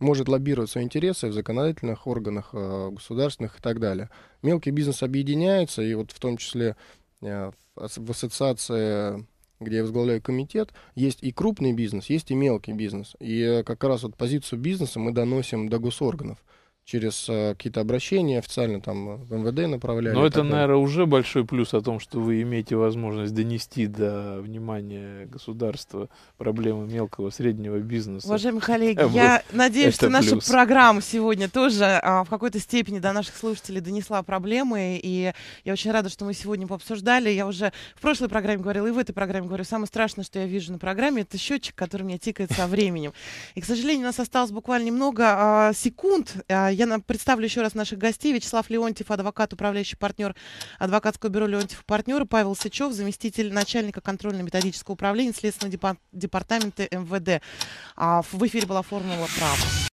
[SPEAKER 3] может лоббировать свои интересы в законодательных органах, э, государственных и так далее. Мелкий бизнес объединяется, и вот в том числе э, в ассоциации где я возглавляю комитет, есть и крупный бизнес, есть и мелкий бизнес. И э, как раз вот позицию бизнеса мы доносим до госорганов через э, какие-то обращения официально там э, в МВД направляли. Но это, наверное,
[SPEAKER 2] уже большой плюс о том, что вы имеете возможность донести до внимания государства проблемы мелкого среднего бизнеса. Уважаемые коллеги, я надеюсь, что наша плюс.
[SPEAKER 1] программа сегодня тоже а, в какой-то степени до наших слушателей донесла проблемы, и я очень рада, что мы сегодня пообсуждали. Я уже в прошлой программе говорила и в этой программе говорю, самое страшное, что я вижу на программе, это счетчик, который у меня тикает со временем. И, к сожалению, у нас осталось буквально немного а, секунд. А, я представлю еще раз наших гостей. Вячеслав Леонтьев, адвокат, управляющий партнер адвокатского бюро Леонтьев партнеры, Павел Сычев, заместитель начальника контрольно-методического управления Следственного департамента МВД. А, в эфире была «Формула права».